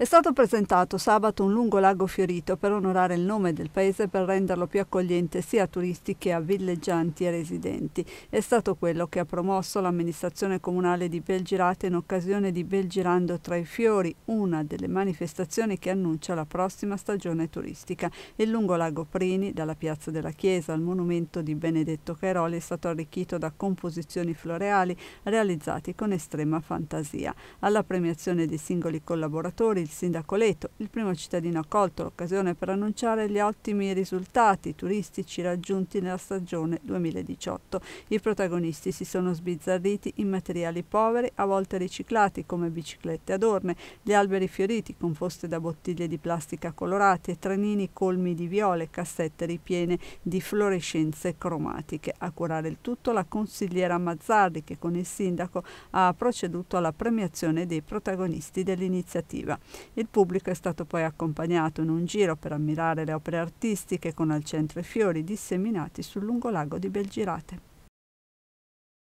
È stato presentato sabato un lungo lago fiorito per onorare il nome del paese e per renderlo più accogliente sia a turisti che a villeggianti e residenti. È stato quello che ha promosso l'amministrazione comunale di Belgirate in occasione di Belgirando tra i fiori, una delle manifestazioni che annuncia la prossima stagione turistica. Il lungo lago Prini, dalla piazza della Chiesa al monumento di Benedetto Cairoli, è stato arricchito da composizioni floreali realizzate con estrema fantasia. Alla premiazione dei singoli collaboratori il sindaco Leto, il primo cittadino accolto, l'occasione per annunciare gli ottimi risultati turistici raggiunti nella stagione 2018. I protagonisti si sono sbizzarriti in materiali poveri, a volte riciclati come biciclette adorne, gli alberi fioriti con foste da bottiglie di plastica colorate, trenini colmi di viole, cassette ripiene di fluorescenze cromatiche. A curare il tutto la consigliera Mazzardi che con il sindaco ha proceduto alla premiazione dei protagonisti dell'iniziativa. Il pubblico è stato poi accompagnato in un giro per ammirare le opere artistiche con al centro i fiori disseminati sul lungo lago di Belgirate.